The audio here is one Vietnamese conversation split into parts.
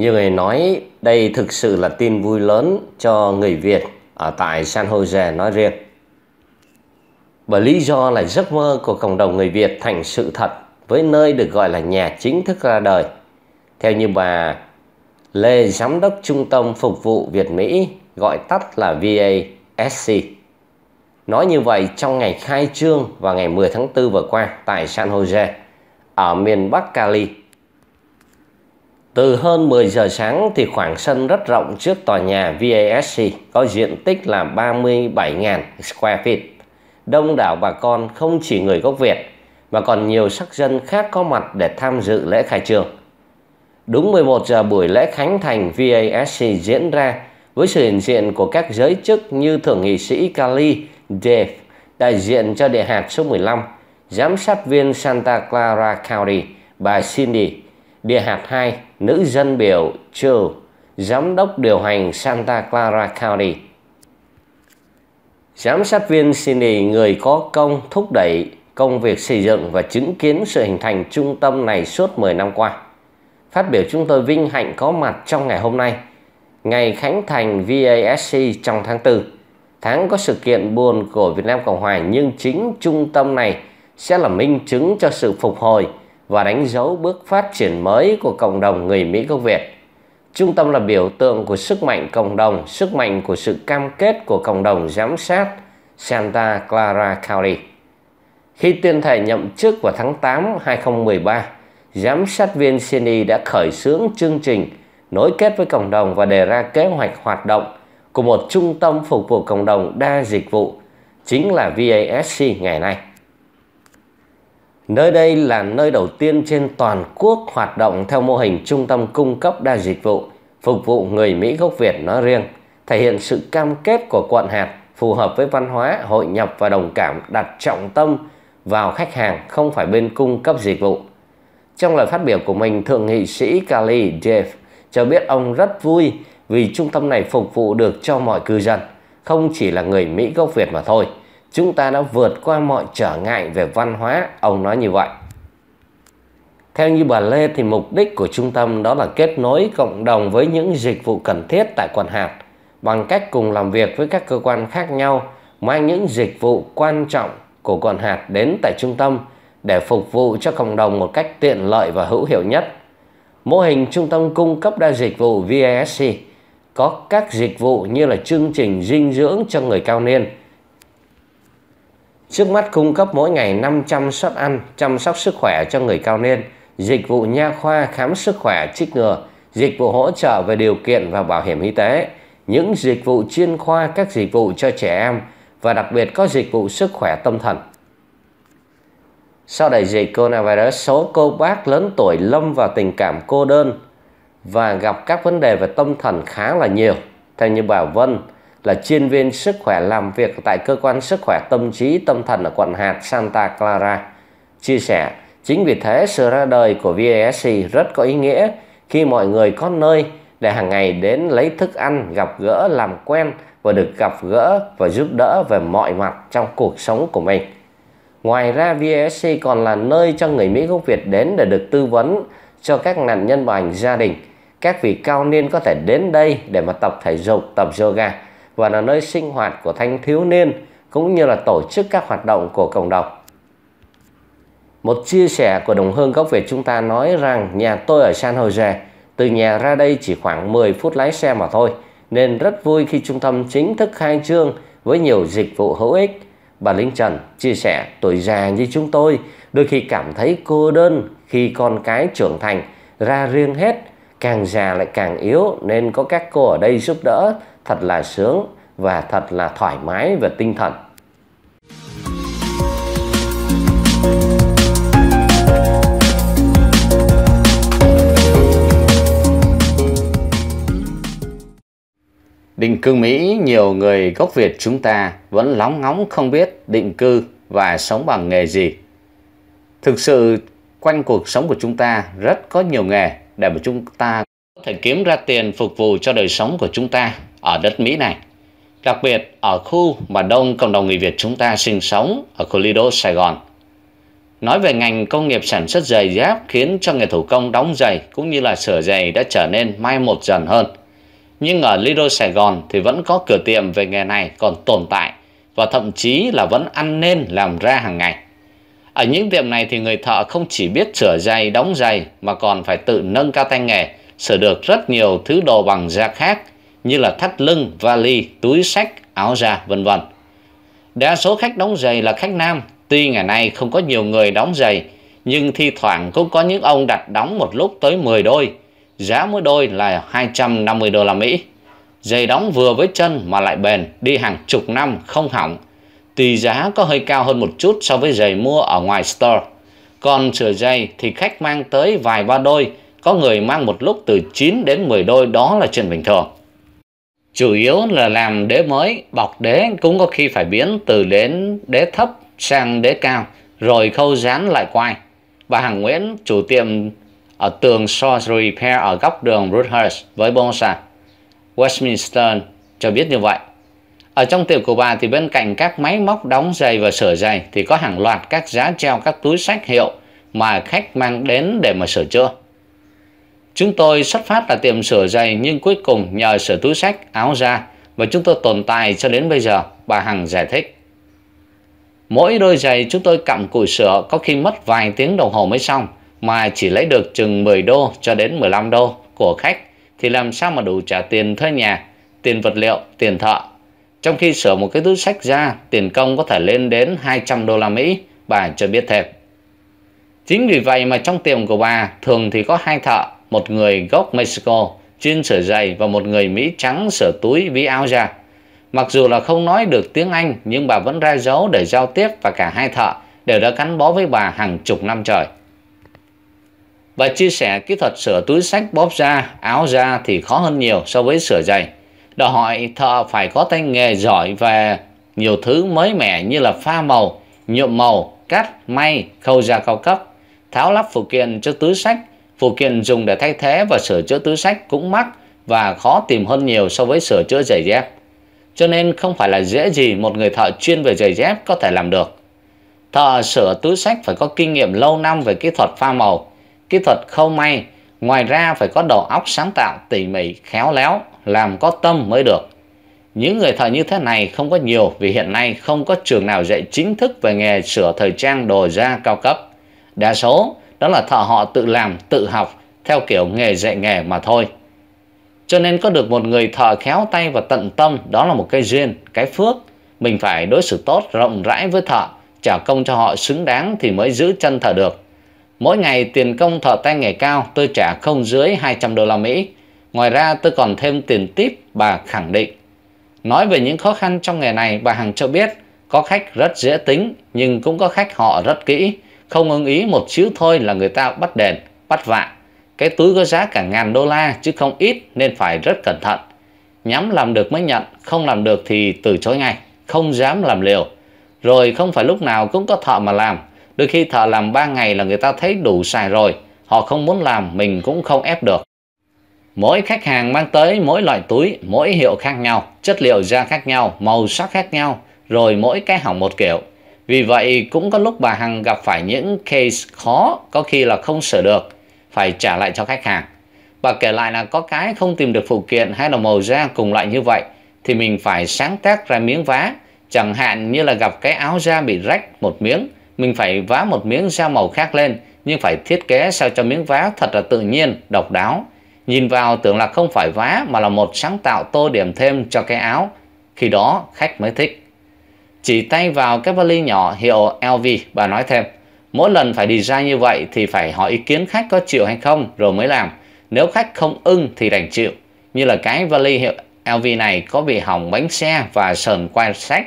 Như người nói, đây thực sự là tin vui lớn cho người Việt ở tại San Jose nói riêng. Bởi lý do là giấc mơ của cộng đồng người Việt thành sự thật với nơi được gọi là nhà chính thức ra đời. Theo như bà Lê Giám đốc Trung tâm Phục vụ Việt Mỹ gọi tắt là VASC. Nói như vậy trong ngày khai trương vào ngày 10 tháng 4 vừa qua tại San Jose ở miền Bắc Cali từ hơn 10 giờ sáng thì khoảng sân rất rộng trước tòa nhà VASC có diện tích là 37.000 square feet. Đông đảo bà con không chỉ người gốc Việt mà còn nhiều sắc dân khác có mặt để tham dự lễ khai trương. Đúng 11 giờ buổi lễ khánh thành VASC diễn ra với sự hiện diện của các giới chức như thượng nghị sĩ Cali Dave, đại diện cho địa hạt số 15, giám sát viên Santa Clara County, bà Cindy, Địa hạt 2, nữ dân biểu Chu, giám đốc điều hành Santa Clara County. Giám sát viên Cindy, người có công thúc đẩy công việc xây dựng và chứng kiến sự hình thành trung tâm này suốt 10 năm qua. Phát biểu chúng tôi vinh hạnh có mặt trong ngày hôm nay, ngày khánh thành VASC trong tháng 4. Tháng có sự kiện buồn của Việt Nam Cộng Hòa nhưng chính trung tâm này sẽ là minh chứng cho sự phục hồi và đánh dấu bước phát triển mới của cộng đồng người Mỹ gốc Việt. Trung tâm là biểu tượng của sức mạnh cộng đồng, sức mạnh của sự cam kết của cộng đồng giám sát Santa Clara County. Khi tuyên thệ nhậm chức vào tháng 8 2013, giám sát viên CNI đã khởi xướng chương trình nối kết với cộng đồng và đề ra kế hoạch hoạt động của một trung tâm phục vụ cộng đồng đa dịch vụ, chính là VASC ngày nay. Nơi đây là nơi đầu tiên trên toàn quốc hoạt động theo mô hình trung tâm cung cấp đa dịch vụ, phục vụ người Mỹ gốc Việt nói riêng, thể hiện sự cam kết của quận hạt phù hợp với văn hóa, hội nhập và đồng cảm đặt trọng tâm vào khách hàng không phải bên cung cấp dịch vụ. Trong lời phát biểu của mình, Thượng nghị sĩ Kali Jeff cho biết ông rất vui vì trung tâm này phục vụ được cho mọi cư dân, không chỉ là người Mỹ gốc Việt mà thôi chúng ta đã vượt qua mọi trở ngại về văn hóa ông nói như vậy theo như bà Lê thì mục đích của trung tâm đó là kết nối cộng đồng với những dịch vụ cần thiết tại quận hạt bằng cách cùng làm việc với các cơ quan khác nhau mang những dịch vụ quan trọng của quận hạt đến tại trung tâm để phục vụ cho cộng đồng một cách tiện lợi và hữu hiệu nhất. Mô hình trung tâm cung cấp đa dịch vụ VASC có các dịch vụ như là chương trình dinh dưỡng cho người cao niên – Trước mắt cung cấp mỗi ngày 500 suất ăn chăm sóc sức khỏe cho người cao niên, dịch vụ nha khoa khám sức khỏe trích ngừa, dịch vụ hỗ trợ về điều kiện và bảo hiểm y tế, những dịch vụ chuyên khoa các dịch vụ cho trẻ em và đặc biệt có dịch vụ sức khỏe tâm thần. Sau đại dịch coronavirus, số cô bác lớn tuổi lâm vào tình cảm cô đơn và gặp các vấn đề về tâm thần khá là nhiều. Theo như bà Vân, là chuyên viên sức khỏe làm việc tại cơ quan sức khỏe tâm trí tâm thần ở quận hạt Santa Clara, chia sẻ chính vì thế sự ra đời của VASC rất có ý nghĩa khi mọi người có nơi để hàng ngày đến lấy thức ăn, gặp gỡ, làm quen và được gặp gỡ và giúp đỡ về mọi mặt trong cuộc sống của mình. Ngoài ra VSC còn là nơi cho người Mỹ gốc Việt đến để được tư vấn cho các nạn nhân bạo hành gia đình. Các vị cao niên có thể đến đây để mà tập thể dục, tập yoga và là nơi sinh hoạt của thanh thiếu niên cũng như là tổ chức các hoạt động của cộng đồng. Một chia sẻ của đồng hương gốc Việt chúng ta nói rằng nhà tôi ở San Jose, từ nhà ra đây chỉ khoảng 10 phút lái xe mà thôi, nên rất vui khi trung tâm chính thức khai trương với nhiều dịch vụ hữu ích. Bà Linh Trần chia sẻ tuổi già như chúng tôi đôi khi cảm thấy cô đơn khi con cái trưởng thành ra riêng hết, càng già lại càng yếu nên có các cô ở đây giúp đỡ thật là sướng và thật là thoải mái về tinh thần Định cư Mỹ, nhiều người gốc Việt chúng ta vẫn lóng ngóng không biết định cư và sống bằng nghề gì. Thực sự, quanh cuộc sống của chúng ta rất có nhiều nghề để mà chúng ta có thể kiếm ra tiền phục vụ cho đời sống của chúng ta ở đất Mỹ này. Đặc biệt ở khu mà đông cộng đồng người Việt chúng ta sinh sống ở khu Lido Sài Gòn. Nói về ngành công nghiệp sản xuất giày dép khiến cho nghề thủ công đóng giày cũng như là sửa giày đã trở nên mai một dần hơn. Nhưng ở Lido Sài Gòn thì vẫn có cửa tiệm về nghề này còn tồn tại và thậm chí là vẫn ăn nên làm ra hàng ngày. Ở những tiệm này thì người thợ không chỉ biết sửa giày, đóng giày mà còn phải tự nâng cao tay nghề, sửa được rất nhiều thứ đồ bằng da khác như là thắt lưng, vali, túi sách, áo da, vân vân. Đa số khách đóng giày là khách nam, tuy ngày nay không có nhiều người đóng giày, nhưng thi thoảng cũng có những ông đặt đóng một lúc tới 10 đôi, giá mỗi đôi là 250 đô la Mỹ. Giày đóng vừa với chân mà lại bền, đi hàng chục năm không hỏng. Tùy giá có hơi cao hơn một chút so với giày mua ở ngoài store. Còn sửa giày thì khách mang tới vài ba đôi, có người mang một lúc từ 9 đến 10 đôi đó là chuyện bình thường chủ yếu là làm đế mới, bọc đế cũng có khi phải biến từ đến đế thấp sang đế cao, rồi khâu dán lại quai. Bà Hằng Nguyễn, chủ tiệm ở tường Swords Repair ở góc đường Broadhurst với Bonsa, Westminster cho biết như vậy. Ở trong tiệm của bà thì bên cạnh các máy móc đóng giày và sửa giày thì có hàng loạt các giá treo các túi sách hiệu mà khách mang đến để mà sửa chữa. Chúng tôi xuất phát là tiệm sửa giày nhưng cuối cùng nhờ sửa túi sách, áo da và chúng tôi tồn tại cho đến bây giờ, bà Hằng giải thích. Mỗi đôi giày chúng tôi cặm cụi sửa có khi mất vài tiếng đồng hồ mới xong mà chỉ lấy được chừng 10 đô cho đến 15 đô của khách thì làm sao mà đủ trả tiền thuê nhà, tiền vật liệu, tiền thợ. Trong khi sửa một cái túi sách ra, tiền công có thể lên đến 200 đô la Mỹ, bà cho biết thêm. Chính vì vậy mà trong tiệm của bà thường thì có hai thợ một người gốc Mexico chuyên sửa giày và một người Mỹ trắng sửa túi ví áo ra. Mặc dù là không nói được tiếng Anh nhưng bà vẫn ra dấu để giao tiếp và cả hai thợ đều đã gắn bó với bà hàng chục năm trời. Bà chia sẻ kỹ thuật sửa túi sách bóp da, áo da thì khó hơn nhiều so với sửa giày. Đòi hỏi thợ phải có tay nghề giỏi về nhiều thứ mới mẻ như là pha màu, nhuộm màu, cắt, may, khâu da cao cấp, tháo lắp phụ kiện cho túi sách phụ kiện dùng để thay thế và sửa chữa túi sách cũng mắc và khó tìm hơn nhiều so với sửa chữa giày dép. Cho nên không phải là dễ gì một người thợ chuyên về giày dép có thể làm được. Thợ sửa túi sách phải có kinh nghiệm lâu năm về kỹ thuật pha màu, kỹ thuật khâu may, ngoài ra phải có đầu óc sáng tạo, tỉ mỉ, khéo léo, làm có tâm mới được. Những người thợ như thế này không có nhiều vì hiện nay không có trường nào dạy chính thức về nghề sửa thời trang đồ da cao cấp. Đa số đó là thợ họ tự làm tự học theo kiểu nghề dạy nghề mà thôi cho nên có được một người thợ khéo tay và tận tâm đó là một cái duyên cái phước mình phải đối xử tốt rộng rãi với thợ trả công cho họ xứng đáng thì mới giữ chân thợ được mỗi ngày tiền công thợ tay nghề cao tôi trả không dưới 200 đô la Mỹ ngoài ra tôi còn thêm tiền tip bà khẳng định nói về những khó khăn trong nghề này bà Hằng cho biết có khách rất dễ tính nhưng cũng có khách họ rất kỹ không ưng ý một chữ thôi là người ta bắt đền, bắt vạ. Cái túi có giá cả ngàn đô la chứ không ít nên phải rất cẩn thận. Nhắm làm được mới nhận, không làm được thì từ chối ngay, không dám làm liều. Rồi không phải lúc nào cũng có thợ mà làm, đôi khi thợ làm 3 ngày là người ta thấy đủ xài rồi, họ không muốn làm mình cũng không ép được. Mỗi khách hàng mang tới mỗi loại túi, mỗi hiệu khác nhau, chất liệu da khác nhau, màu sắc khác nhau, rồi mỗi cái hỏng một kiểu. Vì vậy cũng có lúc bà Hằng gặp phải những case khó có khi là không sửa được, phải trả lại cho khách hàng. Bà kể lại là có cái không tìm được phụ kiện hay là màu da cùng loại như vậy thì mình phải sáng tác ra miếng vá. Chẳng hạn như là gặp cái áo da bị rách một miếng, mình phải vá một miếng da màu khác lên nhưng phải thiết kế sao cho miếng vá thật là tự nhiên, độc đáo. Nhìn vào tưởng là không phải vá mà là một sáng tạo tô điểm thêm cho cái áo. Khi đó khách mới thích chỉ tay vào cái vali nhỏ hiệu LV và nói thêm mỗi lần phải đi ra như vậy thì phải hỏi ý kiến khách có chịu hay không rồi mới làm nếu khách không ưng thì đành chịu như là cái vali hiệu LV này có bị hỏng bánh xe và sờn quay sách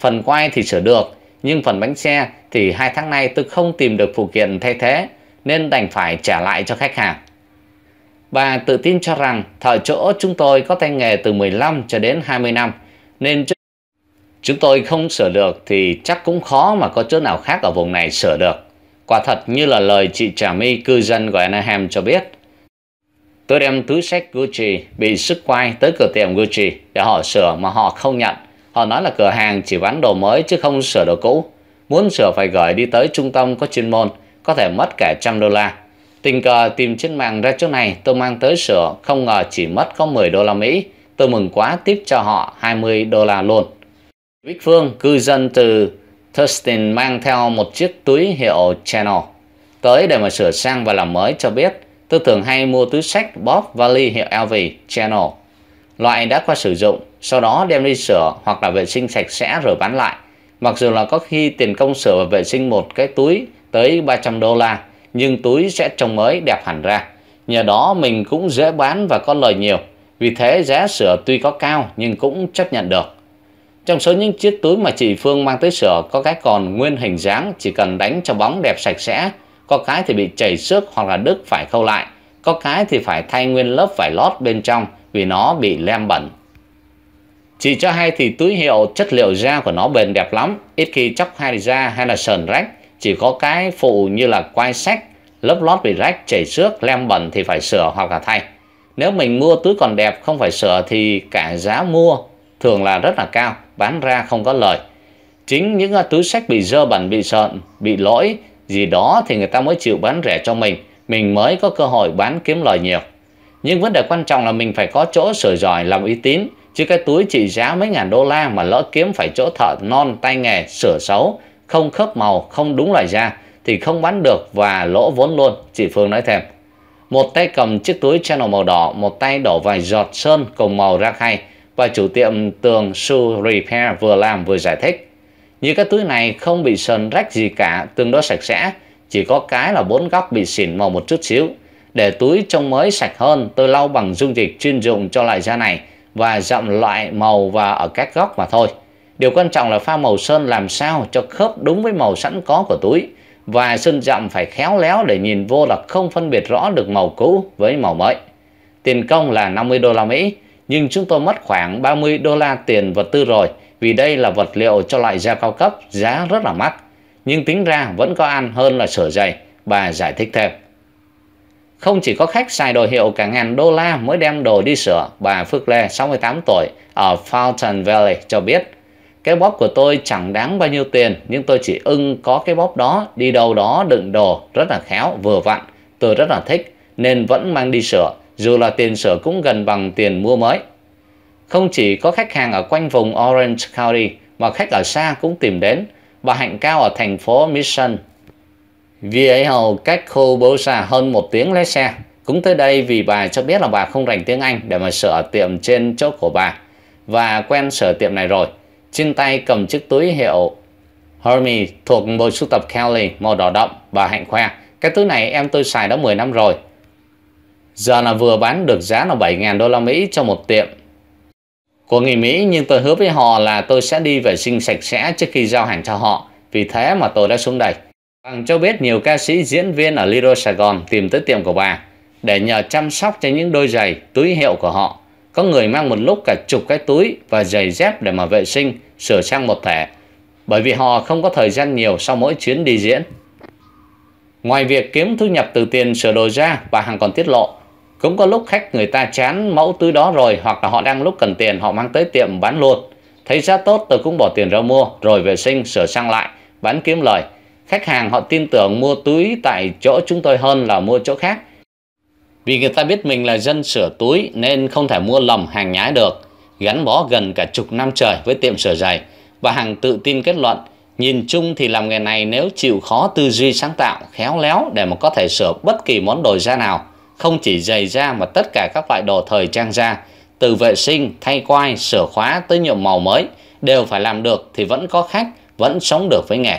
phần quay thì sửa được nhưng phần bánh xe thì hai tháng nay tôi không tìm được phụ kiện thay thế nên đành phải trả lại cho khách hàng Bà tự tin cho rằng thợ chỗ chúng tôi có tay nghề từ 15 cho đến 20 năm nên Chúng tôi không sửa được thì chắc cũng khó mà có chỗ nào khác ở vùng này sửa được. Quả thật như là lời chị Trà My cư dân của Anaheim cho biết. Tôi đem túi sách Gucci bị sức quay tới cửa tiệm Gucci để họ sửa mà họ không nhận. Họ nói là cửa hàng chỉ bán đồ mới chứ không sửa đồ cũ. Muốn sửa phải gửi đi tới trung tâm có chuyên môn, có thể mất cả trăm đô la. Tình cờ tìm trên mạng ra chỗ này tôi mang tới sửa, không ngờ chỉ mất có 10 đô la Mỹ. Tôi mừng quá tiếp cho họ 20 đô la luôn. Vích Phương, cư dân từ Thurston mang theo một chiếc túi hiệu Chanel tới để mà sửa sang và làm mới cho biết. Tôi thường hay mua túi sách Bob vali hiệu LV Chanel, Loại đã qua sử dụng, sau đó đem đi sửa hoặc là vệ sinh sạch sẽ rồi bán lại. Mặc dù là có khi tiền công sửa và vệ sinh một cái túi tới 300 đô la, nhưng túi sẽ trông mới đẹp hẳn ra. Nhờ đó mình cũng dễ bán và có lời nhiều. Vì thế giá sửa tuy có cao nhưng cũng chấp nhận được. Trong số những chiếc túi mà chị Phương mang tới sửa có cái còn nguyên hình dáng chỉ cần đánh cho bóng đẹp sạch sẽ, có cái thì bị chảy xước hoặc là đứt phải khâu lại, có cái thì phải thay nguyên lớp vải lót bên trong vì nó bị lem bẩn. Chị cho hay thì túi hiệu chất liệu da của nó bền đẹp lắm, ít khi chóc hay da hay là sờn rách, chỉ có cái phụ như là quai sách, lớp lót bị rách, chảy xước, lem bẩn thì phải sửa hoặc là thay. Nếu mình mua túi còn đẹp không phải sửa thì cả giá mua thường là rất là cao bán ra không có lời chính những à, túi sách bị dơ bẩn bị sợn bị lỗi gì đó thì người ta mới chịu bán rẻ cho mình mình mới có cơ hội bán kiếm lời nhiều nhưng vấn đề quan trọng là mình phải có chỗ sửa giỏi làm uy tín chứ cái túi trị giá mấy ngàn đô la mà lỡ kiếm phải chỗ thợ non tay nghề sửa xấu không khớp màu không đúng loại da thì không bán được và lỗ vốn luôn chị Phương nói thêm một tay cầm chiếc túi channel màu đỏ một tay đổ vài giọt sơn cùng màu ra khay và chủ tiệm tường Su Repair vừa làm vừa giải thích. Như các túi này không bị sơn rách gì cả, tương đối sạch sẽ, chỉ có cái là bốn góc bị xỉn màu một chút xíu. Để túi trông mới sạch hơn, tôi lau bằng dung dịch chuyên dụng cho loại da này và dặm loại màu và ở các góc mà thôi. Điều quan trọng là pha màu sơn làm sao cho khớp đúng với màu sẵn có của túi và sơn dặm phải khéo léo để nhìn vô là không phân biệt rõ được màu cũ với màu mới. Tiền công là 50 đô la Mỹ nhưng chúng tôi mất khoảng 30 đô la tiền vật tư rồi vì đây là vật liệu cho loại da cao cấp, giá rất là mắc. Nhưng tính ra vẫn có ăn hơn là sửa giày, bà giải thích thêm. Không chỉ có khách xài đồ hiệu cả ngàn đô la mới đem đồ đi sửa, bà Phước Lê 68 tuổi ở Fountain Valley cho biết. Cái bóp của tôi chẳng đáng bao nhiêu tiền nhưng tôi chỉ ưng có cái bóp đó đi đâu đó đựng đồ rất là khéo vừa vặn. Tôi rất là thích nên vẫn mang đi sửa dù là tiền sửa cũng gần bằng tiền mua mới. Không chỉ có khách hàng ở quanh vùng Orange County mà khách ở xa cũng tìm đến bà hạnh cao ở thành phố Mission. Vì ấy hầu cách khu bố xa hơn một tiếng lái xe cũng tới đây vì bà cho biết là bà không rành tiếng Anh để mà sửa tiệm trên chỗ của bà và quen sửa tiệm này rồi. Trên tay cầm chiếc túi hiệu Hermes thuộc bộ sưu tập Kelly màu đỏ đậm bà hạnh khoe. Cái túi này em tôi xài đã 10 năm rồi Giờ là vừa bán được giá là 7.000 đô la Mỹ cho một tiệm. Của người Mỹ nhưng tôi hứa với họ là tôi sẽ đi vệ sinh sạch sẽ trước khi giao hàng cho họ. Vì thế mà tôi đã xuống đây. Bằng cho biết nhiều ca sĩ diễn viên ở Lido Sài Gòn tìm tới tiệm của bà để nhờ chăm sóc cho những đôi giày, túi hiệu của họ. Có người mang một lúc cả chục cái túi và giày dép để mà vệ sinh, sửa sang một thể. Bởi vì họ không có thời gian nhiều sau mỗi chuyến đi diễn. Ngoài việc kiếm thu nhập từ tiền sửa đồ ra, bà Hằng còn tiết lộ cũng có lúc khách người ta chán mẫu túi đó rồi hoặc là họ đang lúc cần tiền họ mang tới tiệm bán luôn thấy giá tốt tôi cũng bỏ tiền ra mua rồi vệ sinh sửa sang lại bán kiếm lời khách hàng họ tin tưởng mua túi tại chỗ chúng tôi hơn là mua chỗ khác vì người ta biết mình là dân sửa túi nên không thể mua lầm hàng nhái được gắn bó gần cả chục năm trời với tiệm sửa giày và hàng tự tin kết luận nhìn chung thì làm nghề này nếu chịu khó tư duy sáng tạo khéo léo để mà có thể sửa bất kỳ món đồ da nào không chỉ giày da mà tất cả các loại đồ thời trang da, từ vệ sinh, thay quai, sửa khóa tới nhuộm màu mới, đều phải làm được thì vẫn có khách, vẫn sống được với nghề.